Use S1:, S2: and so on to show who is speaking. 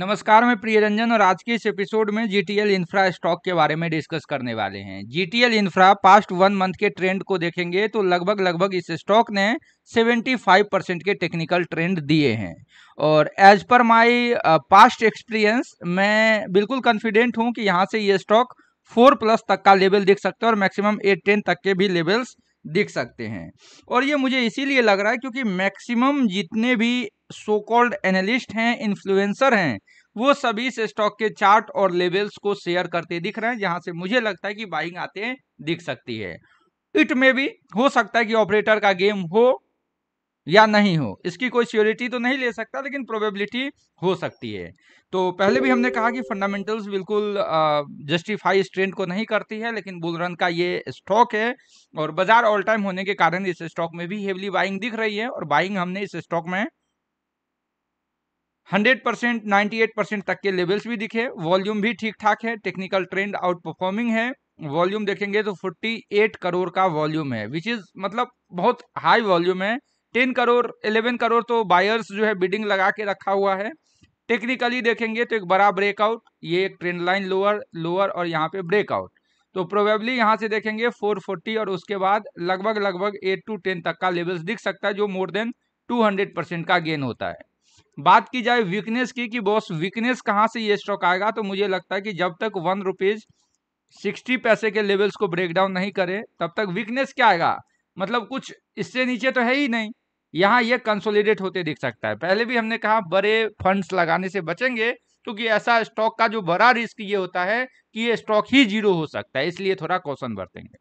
S1: नमस्कार मैं प्रियरंजन और आज के इस एपिसोड में G T L infra stock के बारे में डिस्कस करने वाले हैं G T L infra past one month के ट्रेंड को देखेंगे तो लगभग लगभग इस स्टॉक ने 75 परसेंट के टेक्निकल ट्रेंड दिए हैं और as per my past experience मैं बिल्कुल कॉन्फिडेंट हूँ कि यहाँ से ये स्टॉक फोर प्लस तक का लेवल देख सकते हैं और मैक्सिमम एट टेन तक के भी लेवल्स दिख सकते हैं और ये मुझे इसीलिए लग रहा है क्योंकि मैक्सिमम जितने भी सो कॉल्ड एनालिस्ट हैं इन्फ्लुएंसर हैं वो सभी इस स्टॉक के चार्ट और लेवल्स को शेयर करते दिख रहे हैं जहां से मुझे लगता है कि बाइंग आते दिख सकती है इट में भी हो सकता है कि ऑपरेटर का गेम हो
S2: या नहीं हो
S1: इसकी कोई श्योरिटी तो नहीं ले सकता लेकिन प्रोबेबिलिटी हो सकती है तो पहले भी हमने कहा कि फंडामेंटल्स बिल्कुल जस्टिफाई इस ट्रेंड को नहीं करती है लेकिन बुलरन का ये स्टॉक है और बाजार ऑल टाइम होने के कारण इस स्टॉक में भी हेवली बाइंग दिख रही है और बाइंग हमने इस स्टॉक में हंड्रेड परसेंट नाइन्टी परसेंट तक के लेवल्स भी दिखे वॉल्यूम भी ठीक ठाक है टेक्निकल ट्रेंड आउट परफॉर्मिंग है वॉल्यूम देखेंगे तो 48 करोड़ का वॉल्यूम है विच इज मतलब बहुत हाई वॉल्यूम है 10 करोड़ 11 करोड़ तो बायर्स जो है बिडिंग लगा के रखा हुआ है टेक्निकली देखेंगे तो एक बड़ा ब्रेकआउट ये एक ट्रेंड लाइन लोअर लोअर और यहाँ पे ब्रेकआउट तो प्रोबेबली यहाँ से देखेंगे 440 और उसके बाद लगभग लगभग 8 टू 10 तक का लेवल्स दिख सकता है जो मोर देन 200 परसेंट का गेन होता है बात की जाए वीकनेस की कि बॉस वीकनेस कहाँ से ये स्टॉक आएगा तो मुझे लगता है कि जब तक वन रुपीज़ सिक्सटी पैसे के लेवल्स को ब्रेक डाउन नहीं करे तब तक वीकनेस क्या आएगा मतलब कुछ इससे नीचे तो है ही नहीं यहाँ ये कंसोलिडेट होते दिख सकता है पहले भी हमने कहा बड़े फंड्स लगाने से बचेंगे क्योंकि ऐसा स्टॉक का जो बड़ा रिस्क ये होता है कि ये स्टॉक ही जीरो हो सकता है इसलिए थोड़ा क्वेश्चन बरतेंगे